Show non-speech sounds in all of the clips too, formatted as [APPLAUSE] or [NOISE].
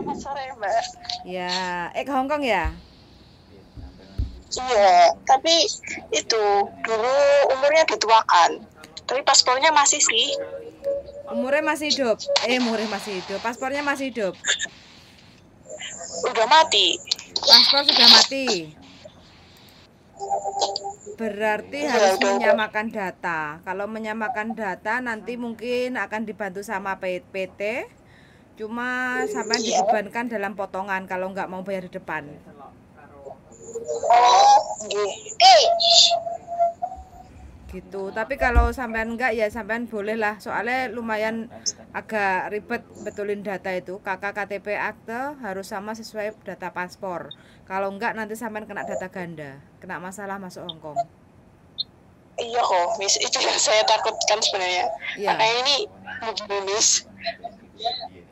Selamat sore Mbak. Ya, eh ke Hongkong ya? Iya, tapi itu dulu umurnya dituakan, tapi paspornya masih sih. Umurnya masih hidup, eh umurnya masih hidup, paspornya masih hidup. Udah mati. Paspor sudah mati. Berarti iya, harus menyamakan data. Kalau menyamakan data nanti mungkin akan dibantu sama PT Cuma sampai dibebankan dalam potongan kalau nggak mau bayar di depan. Gitu. Tapi kalau sampean enggak ya sampean boleh lah. Soalnya lumayan agak ribet betulin data itu. Kakak KTP akte harus sama sesuai data paspor. Kalau enggak nanti sampean kena data ganda, kena masalah masuk Hongkong iya kok miss itu yang saya takutkan sebenarnya ya. karena ini mungkin miss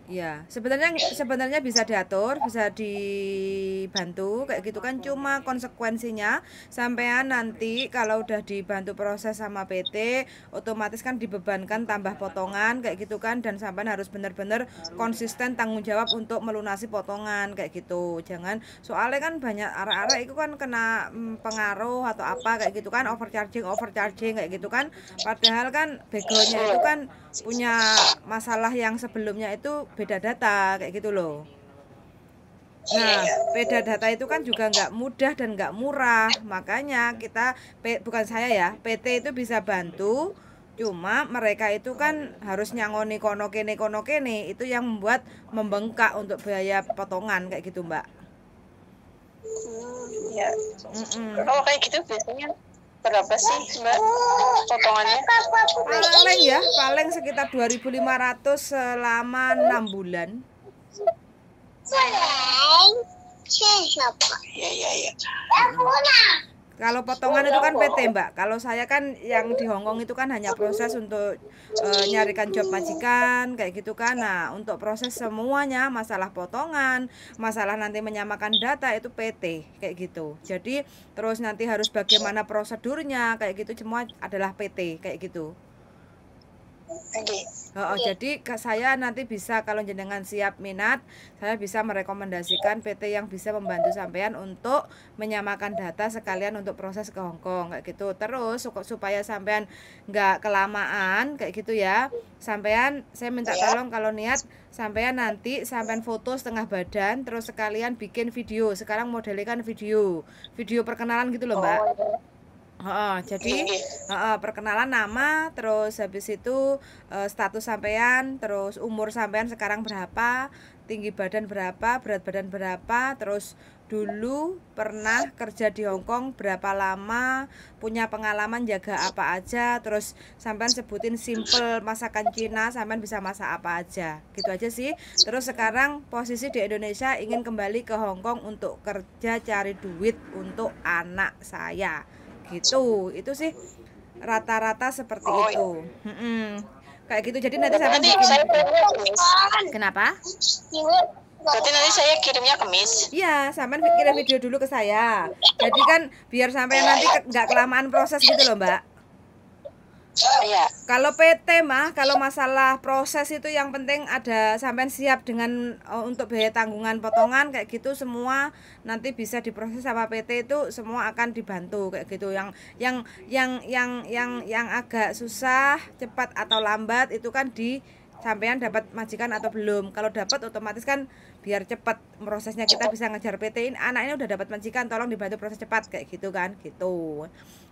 Ya, sebenarnya sebenarnya bisa diatur, bisa dibantu kayak gitu kan. Cuma konsekuensinya sampean nanti kalau udah dibantu proses sama PT, otomatis kan dibebankan tambah potongan kayak gitu kan dan sampean harus benar-benar konsisten tanggung jawab untuk melunasi potongan kayak gitu. Jangan soalnya kan banyak arah-arah itu kan kena mm, pengaruh atau apa kayak gitu kan overcharging overcharging kayak gitu kan. Padahal kan backgroundnya itu kan punya masalah yang sebelumnya itu beda data kayak gitu loh. Nah, iya, iya. beda data itu kan juga nggak mudah dan nggak murah. Makanya kita bukan saya ya, PT itu bisa bantu. Cuma mereka itu kan harus nyangoni kono kene kono kene itu yang membuat membengkak untuk biaya potongan kayak gitu, Mbak. Oh kayak gitu biasanya berapa sih mbak potongannya paling ya paling sekitar 2.500 selama enam bulan ya ya ya kalau potongan oh, itu kan PT Mbak. Kalau saya kan yang di Hongkong itu kan hanya proses untuk e, nyarikan job majikan kayak gitu kan. Nah untuk proses semuanya masalah potongan, masalah nanti menyamakan data itu PT kayak gitu. Jadi terus nanti harus bagaimana prosedurnya kayak gitu semua adalah PT kayak gitu. Okay. Oh, Jadi saya nanti bisa kalau jenengan siap minat, saya bisa merekomendasikan PT yang bisa membantu sampean untuk menyamakan data sekalian untuk proses ke Hong Kong kayak gitu. Terus supaya sampean nggak kelamaan kayak gitu ya. Sampean saya minta yeah. tolong kalau niat sampean nanti sampean foto setengah badan terus sekalian bikin video. Sekarang modelikan video. Video perkenalan gitu loh, Mbak. Oh, iya. Uh, jadi uh, perkenalan nama, terus habis itu uh, status sampean, terus umur sampean sekarang berapa, tinggi badan berapa, berat badan berapa, terus dulu pernah kerja di Hong Kong berapa lama, punya pengalaman jaga apa aja, terus sampean sebutin simple masakan Cina, sampean bisa masak apa aja. Gitu aja sih. Terus sekarang posisi di Indonesia ingin kembali ke Hong Kong untuk kerja cari duit untuk anak saya gitu itu sih rata-rata seperti oh, itu iya. hmm, kayak gitu jadi nanti saya nanti saya kirim kenapa Berarti nanti saya kirimnya kemis. Iya, sampean kirim video dulu ke saya. Jadi kan biar sampai nanti nggak kelamaan proses gitu loh, Mbak. Iya. Kalau PT mah kalau masalah proses itu yang penting ada sampai siap dengan oh, untuk biaya tanggungan potongan kayak gitu semua nanti bisa diproses sama PT itu semua akan dibantu kayak gitu. Yang yang yang yang yang yang agak susah, cepat atau lambat itu kan di sampean dapat majikan atau belum. Kalau dapat otomatis kan biar cepat prosesnya kita bisa ngejar PT-in ini udah dapat majikan tolong dibantu proses cepat kayak gitu kan gitu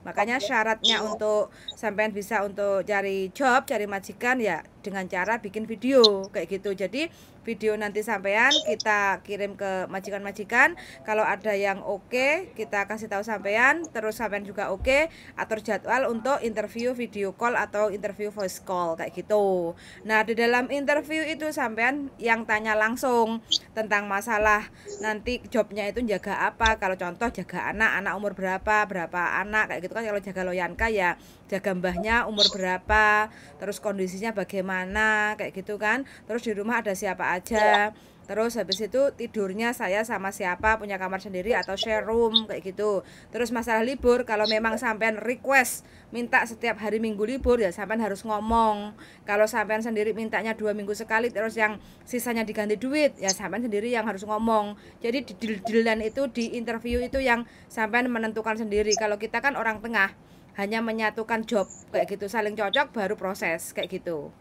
makanya syaratnya iya. untuk sampean bisa untuk cari job cari majikan ya dengan cara bikin video kayak gitu jadi video nanti sampean kita kirim ke majikan-majikan kalau ada yang oke okay, kita kasih tahu sampean terus sampean juga oke okay, atur jadwal untuk interview video call atau interview voice call kayak gitu nah di dalam interview itu sampean yang tanya langsung tentang masalah nanti jobnya itu jaga apa kalau contoh jaga anak anak umur berapa berapa anak kayak gitu kan kalau jaga loyanka ya jaga mbahnya umur berapa terus kondisinya bagaimana kayak gitu kan terus di rumah ada siapa aja iya. Terus habis itu tidurnya saya sama siapa punya kamar sendiri atau share room kayak gitu. Terus masalah libur kalau memang iya. sampean request minta setiap hari minggu libur ya sampean harus ngomong. Kalau sampean sendiri mintanya dua minggu sekali terus yang sisanya diganti duit ya sampean sendiri yang harus ngomong. Jadi di deal-dealan itu di interview itu yang sampean menentukan sendiri. Kalau kita kan orang tengah hanya menyatukan job kayak gitu saling cocok baru proses kayak gitu.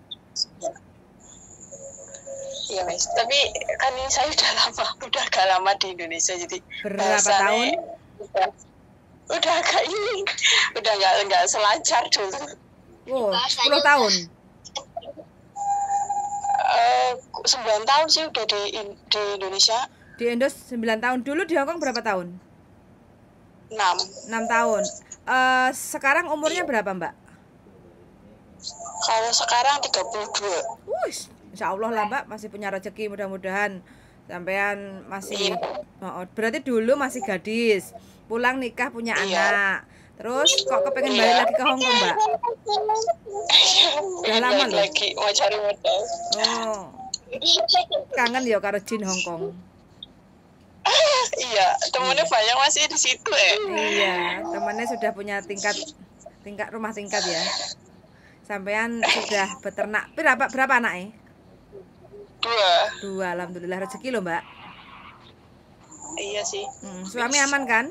Iya. Iya mas, tapi kan saya udah lama, udah agak lama di Indonesia jadi berapa tahun? Udah, udah agak ini, udah nggak nggak selancar dulu. Wow, sepuluh tahun. Eh, sembilan uh, tahun sih udah di di Indonesia. Di Indo sembilan tahun dulu di Hongkong berapa tahun? Enam. Enam tahun. Uh, sekarang umurnya iya. berapa mbak? Kalau sekarang 32 Wih, Insya Allah lah Mbak masih punya rezeki mudah-mudahan sampean masih iya. oh, berarti dulu masih gadis pulang nikah punya iya. anak terus kok kepengen iya. balik lagi ke Hong Kong Mbak udah lama loh lagi mau cari modal oh kangen ya karo Jin Hong Kong iya temennya iya. banyak masih di situ eh iya temennya sudah punya tingkat tingkat rumah tingkat ya sampean sudah beternak berapa berapa anak eh Ya. Dua. Dua, alhamdulillah rezeki loh Mbak. Iya sih. Hmm, suami aman kan?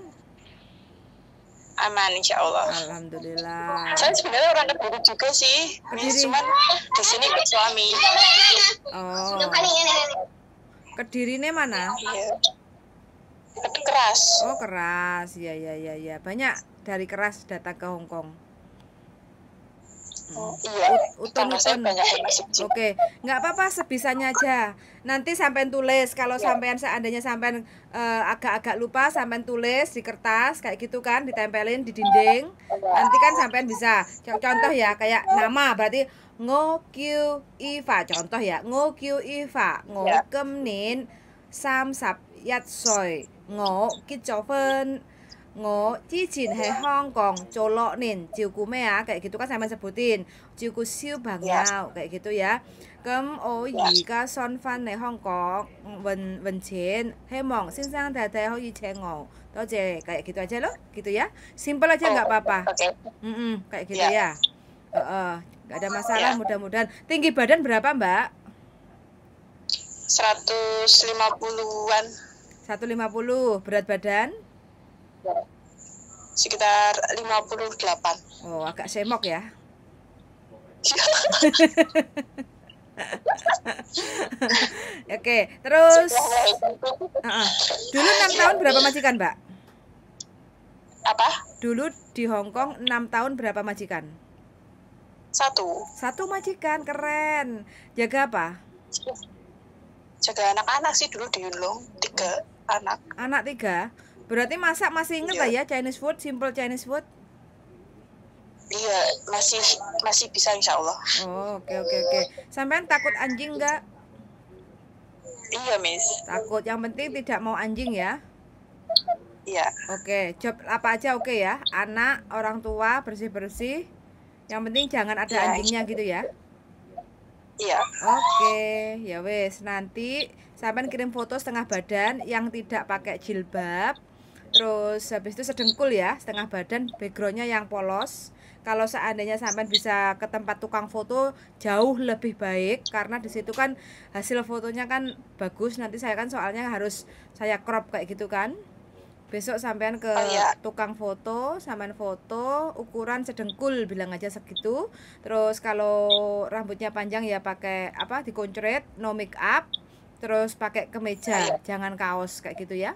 aman insya Allah. Alhamdulillah. Saya sebenarnya orang Kediri juga sih, Kediri. cuman di sini ke suami. Oh. Kediri ini mana? Iya. Keras. Oh keras, ya ya ya ya. Banyak dari keras datang ke Hongkong Kong. Oh, iya, Oke, okay. nggak apa-apa sebisanya aja. Nanti sampean tulis kalau ya. sampean seandainya sampean uh, agak-agak lupa sampean tulis di kertas kayak gitu kan ditempelin di dinding. Iya. Nanti kan sampean bisa. Contoh ya kayak nama berarti Kyu Iva. Contoh ya Kyu Iva, ngokem kemnin sam sap yat soy, ngok kicofen 我之前喺香港做六年照顧咩啊 kayak gitu kan saya mensebutin 照顧小朋友 kayak gitu ya 咁我而家想翻嚟香港揾揾錢，希望先生太太可以請我，多謝 kayak gitu aja loh gitu ya simple aja nggak apa-apa mm -mm, kayak gitu ya uh, uh, nggak ada masalah mudah-mudahan tinggi badan berapa mbak 150-an 150 berat badan sekitar 58 oh agak semok ya [LAUGHS] Oke, okay, terus uh -uh. dulu enam tahun berapa majikan, Mbak? Apa? Dulu di Hong Kong enam tahun berapa majikan? Satu. Satu majikan, keren. Jaga apa? Jaga anak-anak sih dulu di Yunlong, tiga oh. anak. Anak tiga? Berarti masak masih inget yeah. lah iya. ya Chinese food, simple Chinese food? Iya, masih masih bisa insya Allah. Oh, oke okay, oke okay, oke. Okay. Sampean takut anjing nggak? Iya, Miss. Takut. Yang penting tidak mau anjing ya. Iya. Oke, okay. job apa aja oke okay ya. Anak, orang tua, bersih-bersih. Yang penting jangan ada yeah. anjingnya iya. gitu ya. Iya. Oke, okay. ya wes. Nanti sampean kirim foto setengah badan yang tidak pakai jilbab terus habis itu sedengkul ya setengah badan backgroundnya yang polos kalau seandainya sampai bisa ke tempat tukang foto jauh lebih baik karena disitu kan hasil fotonya kan bagus nanti saya kan soalnya harus saya crop kayak gitu kan besok sampean ke oh, iya. tukang foto sampean foto ukuran sedengkul bilang aja segitu terus kalau rambutnya panjang ya pakai apa dikoncret no make up terus pakai kemeja oh, iya. jangan kaos kayak gitu ya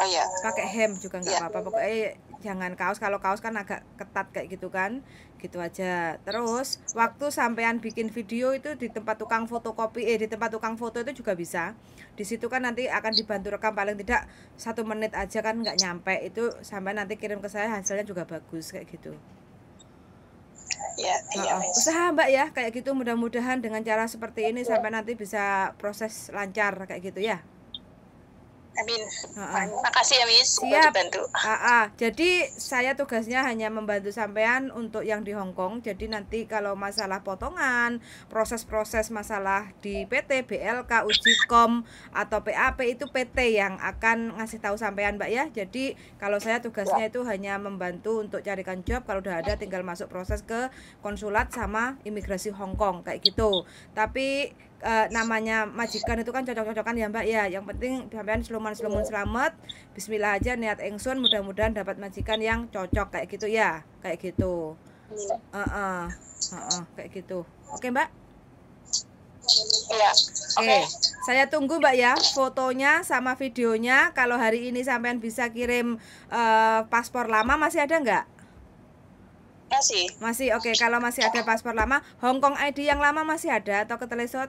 oh, iya. pakai hem juga nggak apa iya. apa-apa pokoknya jangan kaos kalau kaos kan agak ketat kayak gitu kan gitu aja terus waktu sampean bikin video itu di tempat tukang fotokopi eh di tempat tukang foto itu juga bisa di situ kan nanti akan dibantu rekam paling tidak satu menit aja kan nggak nyampe itu sampai nanti kirim ke saya hasilnya juga bagus kayak gitu Ya, iya. Oh, Usaha Mbak ya kayak gitu mudah-mudahan dengan cara seperti ini sampai nanti bisa proses lancar kayak gitu ya. Amin. Uh-uh. Terima ya Miss Siap. dibantu. Uh-uh. Jadi saya tugasnya hanya membantu sampean untuk yang di Hong Kong. Jadi nanti kalau masalah potongan, proses-proses masalah di PT BLK, Ujikom atau PAP itu PT yang akan ngasih tahu sampean Mbak ya. Jadi kalau saya tugasnya itu hanya membantu untuk carikan job kalau udah ada tinggal masuk proses ke konsulat sama imigrasi Hong Kong kayak gitu. Tapi uh, namanya majikan itu kan cocok-cocokan ya mbak ya yang penting sampean seluman seluman selamat Bismillah aja niat engsun mudah-mudahan dapat majikan yang cocok kayak gitu ya kayak gitu uh -uh. Uh -uh. kayak gitu oke okay, mbak Iya. Oke. Okay. Eh, saya tunggu Mbak ya fotonya sama videonya. Kalau hari ini sampean bisa kirim uh, paspor lama masih ada nggak? Masih. Masih. Oke, okay. kalau masih ada paspor lama, Hongkong ID yang lama masih ada atau ke telesot?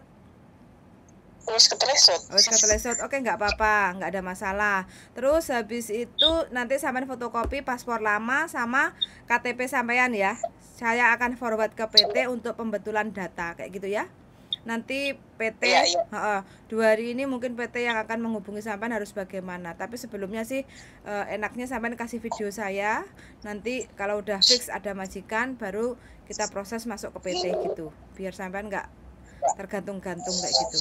Terus ketelesot. Oh, Oke, nggak apa-apa, nggak ada masalah. Terus habis itu nanti sampean fotokopi paspor lama sama KTP sampean ya. Saya akan forward ke PT untuk pembetulan data kayak gitu ya. Nanti PT ya, ya. Uh, dua hari ini mungkin PT yang akan menghubungi sampean harus bagaimana. Tapi sebelumnya sih uh, enaknya sampean kasih video saya. Nanti kalau udah fix ada majikan baru kita proses masuk ke PT gitu. Biar sampean nggak tergantung-gantung kayak gitu.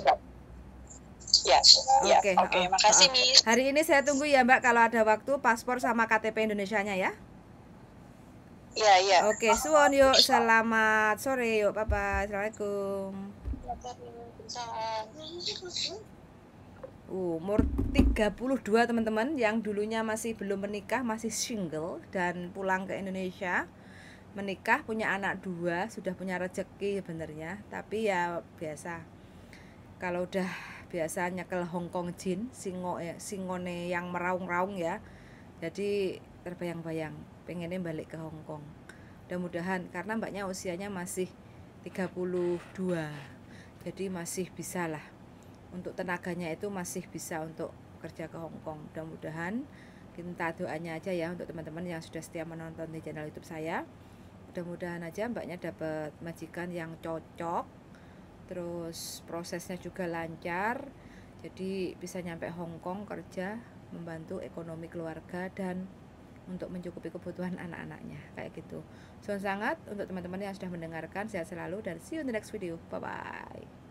Ya, Yes. Ya. Oke, okay. oke. Okay. Oh, Makasih, Miss. Hari ini saya tunggu ya, Mbak, kalau ada waktu paspor sama KTP Indonesia-nya ya. Iya, iya. Oke, okay, suwon yuk. Selamat sore yuk, Papa. Assalamualaikum. Uh, umur 32 teman-teman yang dulunya masih belum menikah, masih single dan pulang ke Indonesia menikah punya anak dua sudah punya rezeki sebenarnya tapi ya biasa kalau udah biasa nyekel Kong Jin singo ya singone yang meraung-raung ya jadi terbayang-bayang pengennya balik ke Hong Kong. mudah-mudahan karena mbaknya usianya masih 32 jadi masih bisa lah untuk tenaganya itu masih bisa untuk kerja ke Hong Kong. mudah-mudahan kita doanya aja ya untuk teman-teman yang sudah setia menonton di channel YouTube saya mudah-mudahan aja mbaknya dapat majikan yang cocok terus prosesnya juga lancar jadi bisa nyampe Hong Kong kerja membantu ekonomi keluarga dan untuk mencukupi kebutuhan anak-anaknya kayak gitu. Soal sangat untuk teman-teman yang sudah mendengarkan sehat selalu dan see you in the next video. Bye bye.